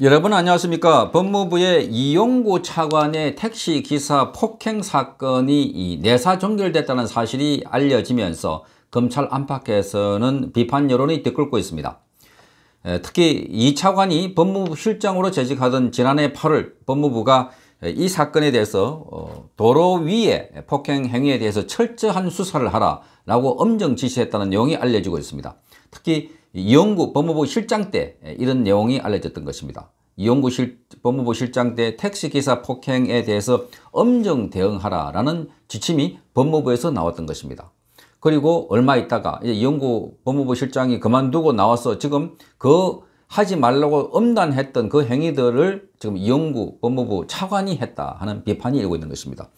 여러분 안녕하십니까 법무부의 이용구 차관의 택시기사 폭행 사건이 내사 종결됐다는 사실이 알려지면서 검찰 안팎에서는 비판 여론이 뒤끓고 있습니다. 특히 이 차관이 법무부 실장으로 재직하던 지난해 8월 법무부가 이 사건에 대해서 어, 도로 위에 폭행 행위에 대해서 철저한 수사를 하라라고 엄정 지시했다는 내용이 알려지고 있습니다. 특히 이영구 법무부 실장 때 이런 내용이 알려졌던 것입니다. 이영구 실, 법무부 실장 때 택시기사 폭행에 대해서 엄정 대응하라라는 지침이 법무부에서 나왔던 것입니다. 그리고 얼마 있다가 이영구 제 법무부 실장이 그만두고 나와서 지금 그 하지 말라고 엄단했던 그 행위들을 지금 이영구 법무부 차관이 했다 하는 비판이 일고 있는 것입니다.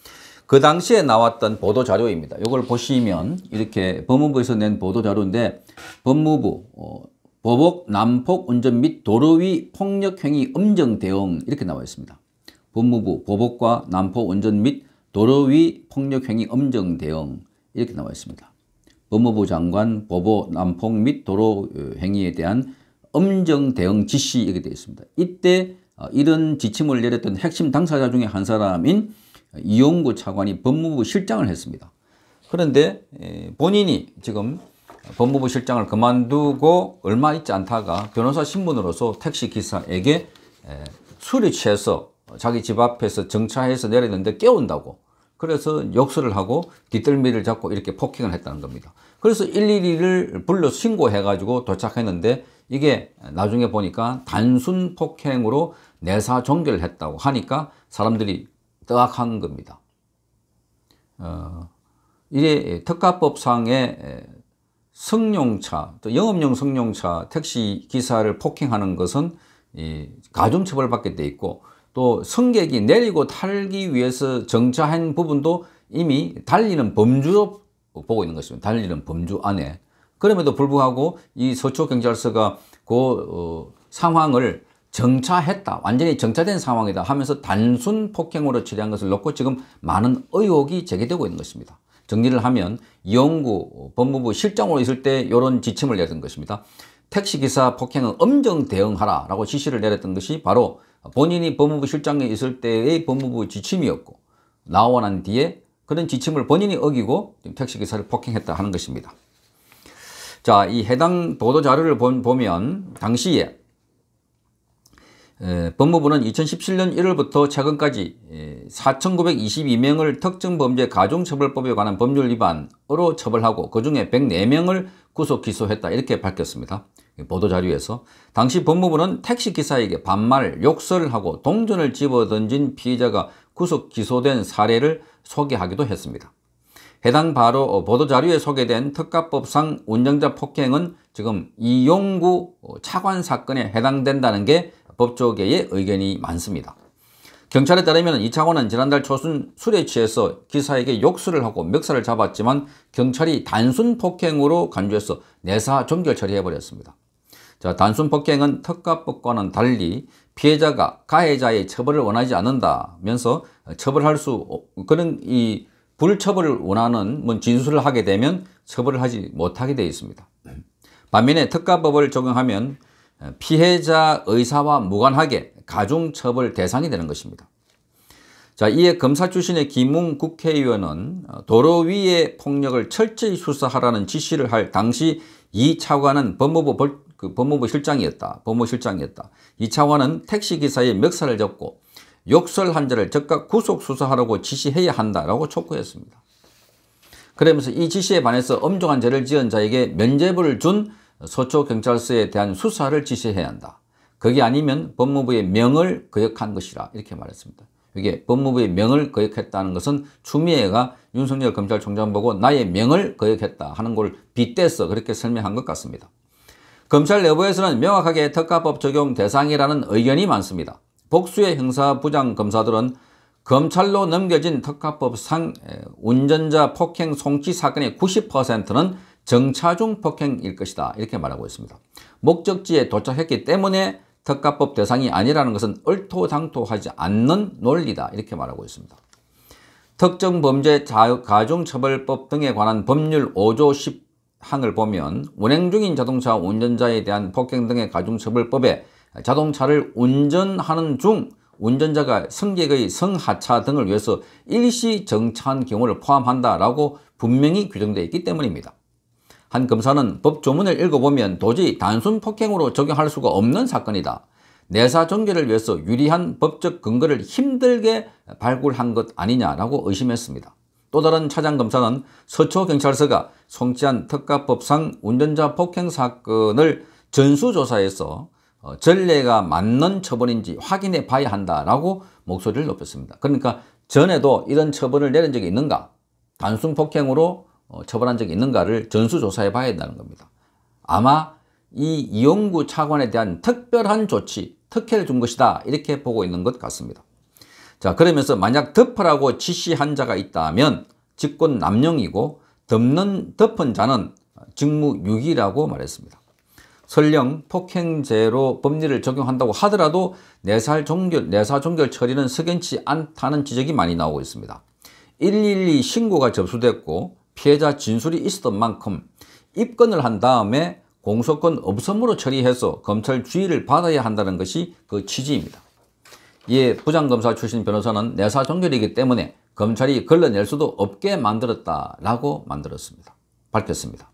그 당시에 나왔던 보도자료입니다. 이걸 보시면 이렇게 법무부에서 낸 보도자료인데 법무부 어, 보복, 난폭, 운전 및 도로 위 폭력행위 엄정 대응 이렇게 나와 있습니다. 법무부 보복과 난폭, 운전 및 도로 위 폭력행위 엄정 대응 이렇게 나와 있습니다. 법무부 장관 보복, 난폭 및 도로 행위에 대한 엄정 대응 지시 이렇게 되어 있습니다. 이때 어, 이런 지침을 내렸던 핵심 당사자 중에 한 사람인 이용구 차관이 법무부 실장을 했습니다. 그런데 본인이 지금 법무부 실장을 그만두고 얼마 있지 않다가 변호사 신분으로서 택시기사에게 술에 취해서 자기 집 앞에서 정차해서 내렸는데 깨운다고 그래서 욕설을 하고 뒤뜰미를 잡고 이렇게 폭행을 했다는 겁니다. 그래서 112를 불러 신고해가지고 도착했는데 이게 나중에 보니까 단순 폭행으로 내사 종결을 했다고 하니까 사람들이 떠악한 겁니다. 어, 이게 특가법상의 승용차, 또 영업용 승용차 택시 기사를 폭행하는 것은 가중처벌받게 돼 있고 또 승객이 내리고 탈기 위해서 정차한 부분도 이미 달리는 범주로 보고 있는 것입니다. 달리는 범주 안에. 그럼에도 불구하고 이 서초경찰서가 그 어, 상황을 정차했다. 완전히 정차된 상황이다 하면서 단순 폭행으로 처리한 것을 놓고 지금 많은 의혹이 제기되고 있는 것입니다. 정리를 하면 이영구 법무부 실장으로 있을 때 이런 지침을 내던 것입니다. 택시기사 폭행은 엄정 대응하라 라고 지시를 내렸던 것이 바로 본인이 법무부 실장에 있을 때의 법무부 지침이었고 나와 난 뒤에 그런 지침을 본인이 어기고 택시기사를 폭행했다 하는 것입니다. 자, 이 해당 보도자료를 보면 당시에 예, 법무부는 2017년 1월부터 최근까지 4,922명을 예, 특정범죄 가중처벌법에 관한 법률 위반으로 처벌하고 그 중에 104명을 구속 기소했다 이렇게 밝혔습니다. 보도자료에서 당시 법무부는 택시기사에게 반말, 욕설을 하고 동전을 집어던진 피의자가 구속 기소된 사례를 소개하기도 했습니다. 해당 바로 보도자료에 소개된 특가법상 운영자 폭행은 지금 이용구 차관 사건에 해당된다는 게 법조계의 의견이 많습니다. 경찰에 따르면 이창호는 지난달 초순 술에 취해서 기사에게 욕설을 하고 멱살을 잡았지만 경찰이 단순 폭행으로 간주해서 내사 종결 처리해버렸습니다. 자, 단순 폭행은 특가법과는 달리 피해자가 가해자의 처벌을 원하지 않는다면서 처벌할 수 그런 이 불처벌을 원하는 진술을 하게 되면 처벌을 하지 못하게 되어 있습니다. 반면에 특가법을 적용하면 어, 피해자 의사와 무관하게 가중처벌 대상이 되는 것입니다. 자, 이에 검사 출신의 김웅 국회의원은 어, 도로 위의 폭력을 철저히 수사하라는 지시를 할 당시 이 차관은 법무부 벌, 그 법무부 실장이었다. 법무 실장이었다. 이 차관은 택시기사의 멱살을 잡고 욕설 환자를 즉각 구속 수사하라고 지시해야 한다라고 촉구했습니다. 그러면서 이 지시에 반해서 엄중한 죄를 지은 자에게 면죄부를 준 서초경찰서에 대한 수사를 지시해야 한다. 그게 아니면 법무부의 명을 거역한 것이라 이렇게 말했습니다. 이게 법무부의 명을 거역했다는 것은 추미애가 윤석열 검찰총장 보고 나의 명을 거역했다 하는 걸 빗대서 그렇게 설명한 것 같습니다. 검찰 내부에서는 명확하게 특가법 적용 대상이라는 의견이 많습니다. 복수의 형사부장 검사들은 검찰로 넘겨진 특가법상 운전자 폭행 송치 사건의 90%는 정차중 폭행일 것이다. 이렇게 말하고 있습니다. 목적지에 도착했기 때문에 특가법 대상이 아니라는 것은 얼토당토하지 않는 논리다. 이렇게 말하고 있습니다. 특정범죄가중처벌법 등에 관한 법률 5조 10항을 보면 운행 중인 자동차 운전자에 대한 폭행 등의 가중처벌법에 자동차를 운전하는 중 운전자가 승객의 성하차 등을 위해서 일시 정차한 경우를 포함한다라고 분명히 규정되어 있기 때문입니다. 한 검사는 법조문을 읽어보면 도저히 단순 폭행으로 적용할 수가 없는 사건이다. 내사 전개를 위해서 유리한 법적 근거를 힘들게 발굴한 것 아니냐라고 의심했습니다. 또 다른 차장검사는 서초경찰서가 송치한 특가법상 운전자 폭행 사건을 전수조사해서 어, 전례가 맞는 처벌인지 확인해 봐야 한다라고 목소리를 높였습니다. 그러니까 전에도 이런 처벌을 내린 적이 있는가? 단순 폭행으로 어, 처벌한 적이 있는가를 전수조사해 봐야 된다는 겁니다. 아마 이 이용구 차관에 대한 특별한 조치, 특혜를 준 것이다 이렇게 보고 있는 것 같습니다. 자 그러면서 만약 덮으라고 지시한 자가 있다면 직권 남용이고 덮는, 덮은 자는 직무유기라고 말했습니다. 설령 폭행죄로 법리를 적용한다고 하더라도 내사 종결, 내사 종결 처리는 석연치 않다는 지적이 많이 나오고 있습니다. 112 신고가 접수됐고 피해자 진술이 있었던 만큼 입건을 한 다음에 공소권 없음으로 처리해서 검찰 주의를 받아야 한다는 것이 그 취지입니다. 이에 부장검사 출신 변호사는 내사 종결이기 때문에 검찰이 걸러낼 수도 없게 만들었다라고 만들었습니다. 밝혔습니다.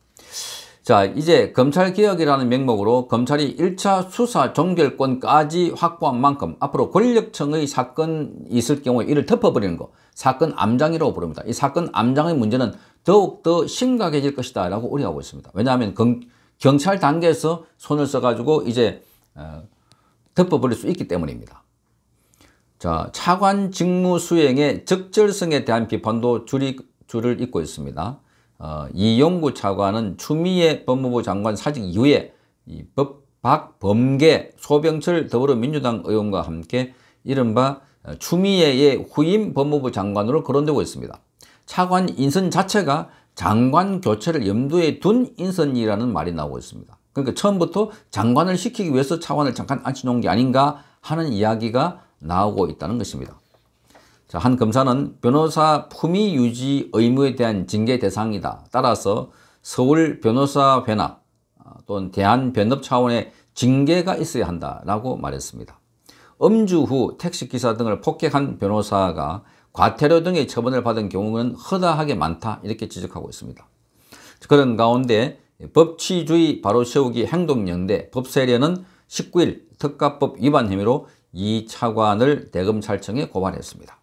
자 이제 검찰개혁이라는 명목으로 검찰이 1차 수사 종결권까지 확보한 만큼 앞으로 권력청의 사건이 있을 경우에 이를 덮어버리는 거 사건 암장이라고 부릅니다. 이 사건 암장의 문제는 더욱더 심각해질 것이다 라고 우려하고 있습니다. 왜냐하면 경, 찰 단계에서 손을 써가지고 이제 어, 덮어버릴 수 있기 때문입니다. 자, 차관 직무 수행의 적절성에 대한 비판도 줄이, 줄을 잇고 있습니다. 어, 이용구 차관은 추미애 법무부 장관 사직 이후에 이 법, 박범계, 소병철 더불어민주당 의원과 함께 이른바 어, 추미애의 후임 법무부 장관으로 거론되고 있습니다. 차관 인선 자체가 장관 교체를 염두에 둔 인선이라는 말이 나오고 있습니다. 그러니까 처음부터 장관을 시키기 위해서 차관을 잠깐 앉혀놓은 게 아닌가 하는 이야기가 나오고 있다는 것입니다. 자, 한 검사는 변호사 품위 유지 의무에 대한 징계 대상이다. 따라서 서울 변호사회나 아, 또는 대한변협 차원의 징계가 있어야 한다라고 말했습니다. 음주 후 택시기사 등을 폭행한 변호사가 과태료 등의 처분을 받은 경우는 허다하게 많다 이렇게 지적하고 있습니다. 그런 가운데 법치주의 바로 세우기 행동연대 법세례는 19일 특가법 위반 혐의로 이 차관을 대검찰청에 고발했습니다.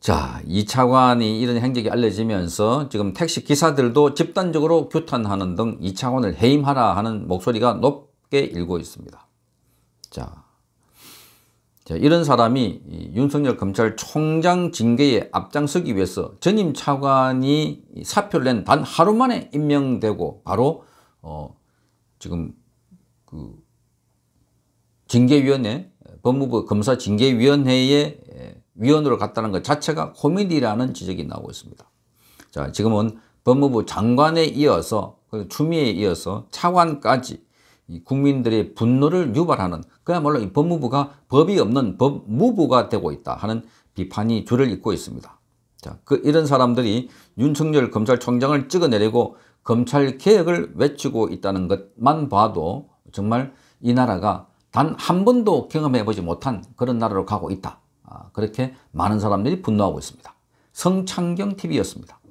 자, 이 차관이 이런 행적이 알려지면서 지금 택시 기사들도 집단적으로 규탄하는 등 이 차관을 해임하라 하는 목소리가 높게 일고 있습니다. 자, 이런 사람이 윤석열 검찰총장 징계에 앞장서기 위해서 전임 차관이 사표를 낸 단 하루 만에 임명되고 바로 어 지금 그 징계위원회 법무부 검사 징계위원회의 위원으로 갔다는 것 자체가 코미디라는 지적이 나오고 있습니다. 자 지금은 법무부 장관에 이어서 그 추미애에 이어서 차관까지 국민들의 분노를 유발하는 그야말로 이 법무부가 법이 없는 법무부가 되고 있다 하는 비판이 줄을 잇고 있습니다. 자, 그 이런 사람들이 윤석열 검찰총장을 찍어내리고 검찰 개혁을 외치고 있다는 것만 봐도 정말 이 나라가 단 한 번도 경험해보지 못한 그런 나라로 가고 있다. 아, 그렇게 많은 사람들이 분노하고 있습니다. 성창경TV였습니다.